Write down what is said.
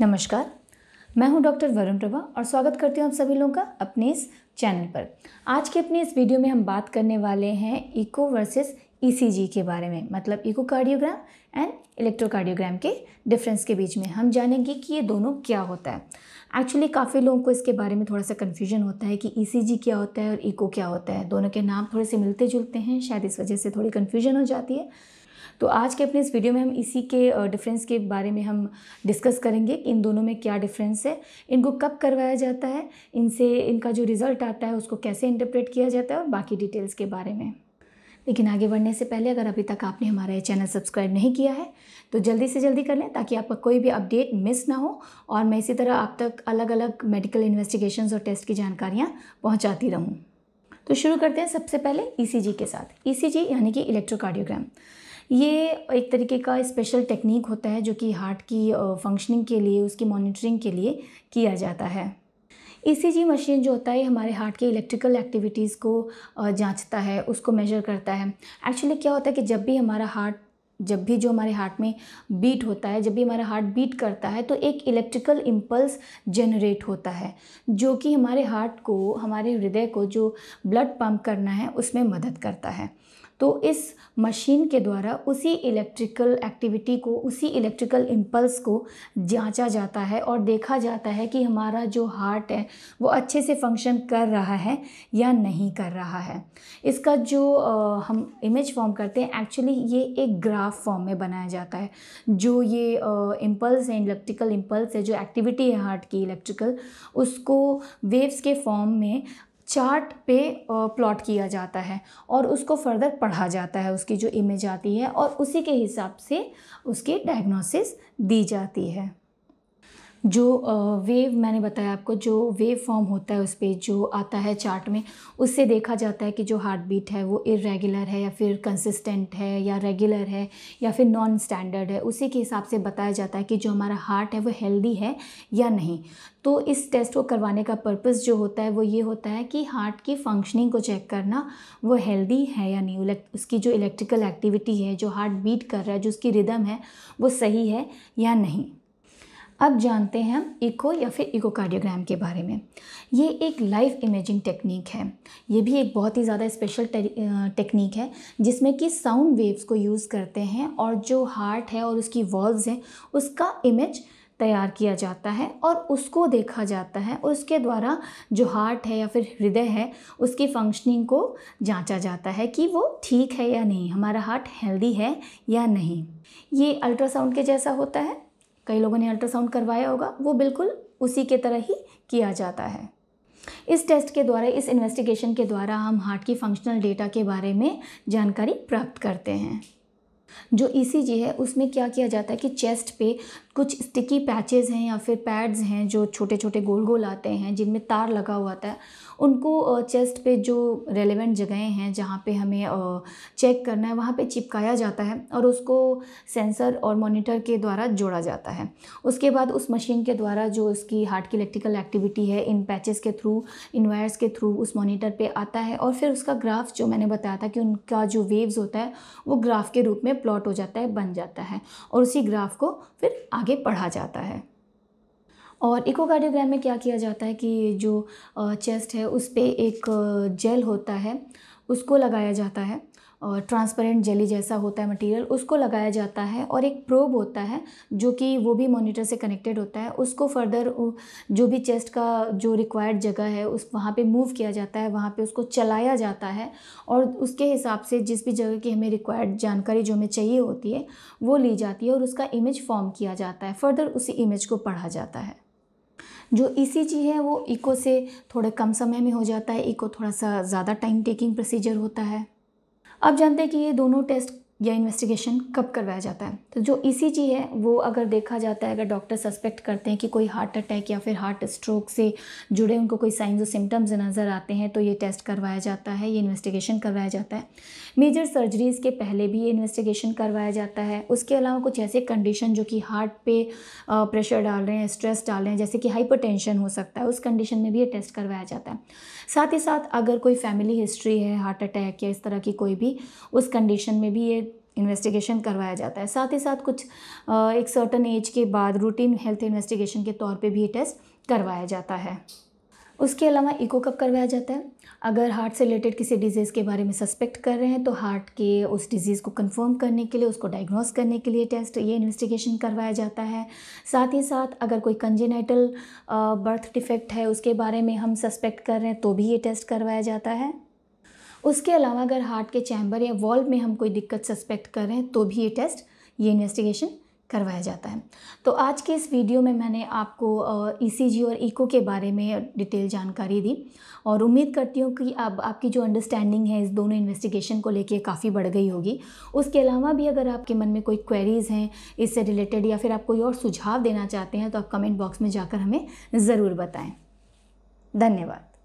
नमस्कार मैं हूं डॉक्टर वरुण प्रभा और स्वागत करती हूं आप सभी लोगों का अपने इस चैनल पर आज के अपने इस वीडियो में हम बात करने वाले हैं इको वर्सेस ईसीजी के बारे में मतलब इकोकार्डियोग्राम एंड इलेक्ट्रोकार्डियोग्राम के डिफरेंस के बीच में हम जानेंगे कि ये दोनों क्या होता है एक्चुअली काफ़ी लोगों को इसके बारे में थोड़ा सा कन्फ्यूजन होता है कि ई e क्या होता है और इको क्या होता है दोनों के नाम थोड़े से मिलते जुलते हैं शायद इस वजह से थोड़ी कन्फ्यूजन हो जाती है तो आज के अपने इस वीडियो में हम इसी के डिफरेंस के बारे में हम डिस्कस करेंगे कि इन दोनों में क्या डिफरेंस है इनको कब करवाया जाता है इनसे इनका जो रिज़ल्ट आता है उसको कैसे इंटरप्रेट किया जाता है और बाकी डिटेल्स के बारे में लेकिन आगे बढ़ने से पहले अगर अभी तक आपने हमारा ये चैनल सब्सक्राइब नहीं किया है तो जल्दी से जल्दी कर लें ताकि आपका कोई भी अपडेट मिस ना हो और मैं इसी तरह आप तक अलग अलग मेडिकल इन्वेस्टिगेशंस और टेस्ट की जानकारियाँ पहुँचाती रहूँ तो शुरू करते हैं सबसे पहले ईसीजी e के साथ ईसीजी e यानी कि इलेक्ट्रोकार्डियोग्राम ये एक तरीके का स्पेशल टेक्निक होता है जो कि हार्ट की फंक्शनिंग के लिए उसकी मॉनिटरिंग के लिए किया जाता है ई e मशीन जो होता है हमारे हार्ट के इलेक्ट्रिकल एक्टिविटीज़ को जांचता है उसको मेजर करता है एक्चुअली क्या होता है कि जब भी हमारा हार्ट जब भी जो हमारे हार्ट में बीट होता है जब भी हमारा हार्ट बीट करता है तो एक इलेक्ट्रिकल इम्पल्स जनरेट होता है जो कि हमारे हार्ट को हमारे हृदय को जो ब्लड पम्प करना है उसमें मदद करता है तो इस मशीन के द्वारा उसी इलेक्ट्रिकल एक्टिविटी को उसी इलेक्ट्रिकल इम्पल्स को जांचा जाता है और देखा जाता है कि हमारा जो हार्ट है वो अच्छे से फंक्शन कर रहा है या नहीं कर रहा है इसका जो आ, हम इमेज फॉर्म करते हैं एक्चुअली ये एक ग्राफ फॉर्म में बनाया जाता है जो ये इम्पल्स है इलेक्ट्रिकल इम्पल्स है जो एक्टिविटी है हार्ट की इलेक्ट्रिकल उसको वेव्स के फॉर्म में चार्ट पे प्लॉट किया जाता है और उसको फर्दर पढ़ा जाता है उसकी जो इमेज आती है और उसी के हिसाब से उसकी डायग्नोसिस दी जाती है जो वेव मैंने बताया आपको जो वेव फॉर्म होता है उस पर जो आता है चार्ट में उससे देखा जाता है कि जो हार्ट बीट है वो इरेगुलर है या फिर कंसिस्टेंट है या रेगुलर है या फिर नॉन स्टैंडर्ड है उसी के हिसाब से बताया जाता है कि जो हमारा हार्ट है वो हेल्दी है या नहीं तो इस टेस्ट को करवाने का पर्पस जो होता है वो ये होता है कि हार्ट की फंक्शनिंग को चेक करना वो हेल्दी है या नहीं उसकी जो इलेक्ट्रिकल एक्टिविटी है जो हार्ट बीट कर रहा है जो उसकी रिदम है वो सही है या नहीं अब जानते हैं हम इको या फिर इकोकार्डियोग्राम के बारे में ये एक लाइव इमेजिंग टेक्निक है ये भी एक बहुत ही ज़्यादा स्पेशल टेक्निक है जिसमें कि साउंड वेव्स को यूज़ करते हैं और जो हार्ट है और उसकी वॉल्व हैं उसका इमेज तैयार किया जाता है और उसको देखा जाता है और उसके द्वारा जो हार्ट है या फिर हृदय है उसकी फंक्शनिंग को जांचा जाता है कि वो ठीक है या नहीं हमारा हार्ट हेल्दी है या नहीं ये अल्ट्रासाउंड के जैसा होता है कई लोगों ने अल्ट्रासाउंड करवाया होगा वो बिल्कुल उसी के तरह ही किया जाता है इस टेस्ट के द्वारा इस इन्वेस्टिगेशन के द्वारा हम हार्ट की फंक्शनल डेटा के बारे में जानकारी प्राप्त करते हैं जो ई e है उसमें क्या किया जाता है कि चेस्ट पे कुछ स्टिकी पैचेज़ हैं या फिर पैड्स हैं जो छोटे छोटे गोल गोल आते हैं जिनमें तार लगा हुआ आता है उनको चेस्ट पे जो रेलेवेंट जगहें हैं जहाँ पे हमें चेक करना है वहाँ पे चिपकाया जाता है और उसको सेंसर और मॉनिटर के द्वारा जोड़ा जाता है उसके बाद उस मशीन के द्वारा जो उसकी हार्ट की इलेक्ट्रिकल एक्टिविटी है इन पैचेस के थ्रू इन वायर्स के थ्रू उस मॉनिटर पे आता है और फिर उसका ग्राफ जो मैंने बताया था कि उनका जो वेव्स होता है वो ग्राफ के रूप में प्लॉट हो जाता है बन जाता है और उसी ग्राफ को फिर आगे पढ़ा जाता है और इकोकार्डियोग्राम में क्या किया जाता है कि जो चेस्ट है उस पर एक जेल होता है उसको लगाया जाता है ट्रांसपेरेंट जेली जैसा होता है मटेरियल उसको लगाया जाता है और एक प्रोब होता है जो कि वो भी मॉनिटर से कनेक्टेड होता है उसको फर्दर जो भी चेस्ट का जो रिक्वायर्ड जगह है उस वहाँ पे मूव किया जाता है वहाँ पे उसको चलाया जाता है और उसके हिसाब से जिस भी जगह की हमें रिक्वायर्ड जानकारी जो हमें चाहिए होती है वो ली जाती है और उसका इमेज फॉर्म किया जाता है फर्दर उसी इमेज को पढ़ा जाता है जो ईसीजी है वो इको से थोड़े कम समय में हो जाता है इको थोड़ा सा ज़्यादा टाइम टेकिंग प्रोसीजर होता है आप जानते हैं कि ये दोनों टेस्ट या इन्वेस्टिगेशन कब करवाया जाता है तो जो ई है वो अगर देखा जाता है अगर डॉक्टर सस्पेक्ट करते हैं कि कोई हार्ट अटैक या फिर हार्ट स्ट्रोक से जुड़े उनको कोई साइंस और सिम्टम्स नज़र आते हैं तो ये टेस्ट करवाया जाता है ये इन्वेस्टिगेशन करवाया जाता है मेजर सर्जरीज़ के पहले भी ये इन्वेस्टिगेशन करवाया जाता है उसके अलावा कुछ ऐसे कंडीशन जो कि हार्ट पे प्रेशर डाल रहे हैं स्ट्रेस डाल रहे हैं जैसे कि हाइपर हो सकता है उस कंडीशन में भी ये टेस्ट करवाया जाता है साथ ही साथ अगर कोई फैमिली हिस्ट्री है हार्ट अटैक या इस तरह की कोई भी उस कंडीशन में भी ये इन्वेस्टिगेशन करवाया जाता है साथ ही साथ कुछ एक सर्टन एज के बाद रूटीन हेल्थ इन्वेस्टिगेशन के तौर पे भी ये टेस्ट करवाया जाता है उसके अलावा इको कप करवाया जाता है अगर हार्ट से रिलेटेड किसी डिजीज़ के बारे में सस्पेक्ट कर रहे हैं तो हार्ट के उस डिज़ीज़ को कंफर्म करने के लिए उसको डायग्नोस करने के लिए टेस्ट ये इन्वेस्टिगेशन करवाया जाता है साथ ही साथ अगर कोई कंजेनाइटल बर्थ डिफेक्ट है उसके बारे में हम सस्पेक्ट कर रहे हैं तो भी ये टेस्ट करवाया जाता है उसके अलावा अगर हार्ट के चैम्बर या वॉल्व में हम कोई दिक्कत सस्पेक्ट कर रहे हैं तो भी ये टेस्ट ये इन्वेस्टिगेशन करवाया जाता है तो आज के इस वीडियो में मैंने आपको ईसीजी e और इको e के बारे में डिटेल जानकारी दी और उम्मीद करती हूँ कि अब आपकी जो अंडरस्टैंडिंग है इस दोनों इन्वेस्टिगेशन को लेके काफ़ी बढ़ गई होगी उसके अलावा भी अगर आपके मन में कोई क्वेरीज़ हैं इससे रिलेटेड या फिर आप कोई और सुझाव देना चाहते हैं तो आप कमेंट बॉक्स में जाकर हमें ज़रूर बताएँ धन्यवाद